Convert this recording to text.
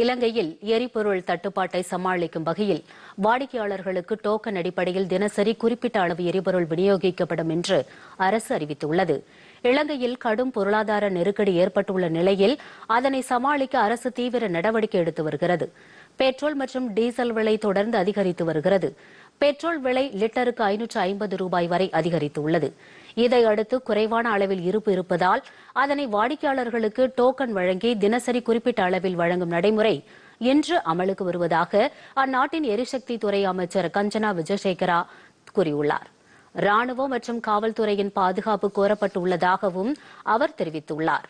இலங்கையில் எரிபொருள் தட்டுப்பாட்டை சமாளிக்கும் வகையில் வாடிக்கையாளர்களுக்கு டோக்கன் அடிப்படையில் தினசரி குறிப்பிட்ட அளவு எரிபொருள் விநியோகிக்கப்படும் என்று அரசு அறிவித்துள்ளது இலங்கையில் கடும் பொருளாதார நெருக்கடி ஏற்பட்டுள்ள நிலையில் அதனை சமாளிக்க அரசு தீவிர நடவடிக்கை எடுத்து வருகிறது பெட்ரோல் மற்றும் டீசல் விலை தொடர்ந்து அதிகரித்து வருகிறது பெட்ரோல் விலை லிட்டருக்கு ஐநூற்று ஐம்பது ரூபாய் வரை அதிகரித்துள்ளது இதையடுத்து குறைவான அளவில் இருப்பு இருப்பதால் அதனை வாடிக்கையாளர்களுக்கு டோக்கன் வழங்கி தினசரி குறிப்பிட்ட அளவில் வழங்கும் நடைமுறை இன்று அமலுக்கு வருவதாக அந்நாட்டின் எரிசக்தி துறை அமைச்சர் கஞ்சனா விஜயசேகரா கூறியுள்ளார் ராணுவம் மற்றும் காவல்துறையின் பாதுகாப்பு கோரப்பட்டுள்ளதாகவும் அவர் தெரிவித்துள்ளாா்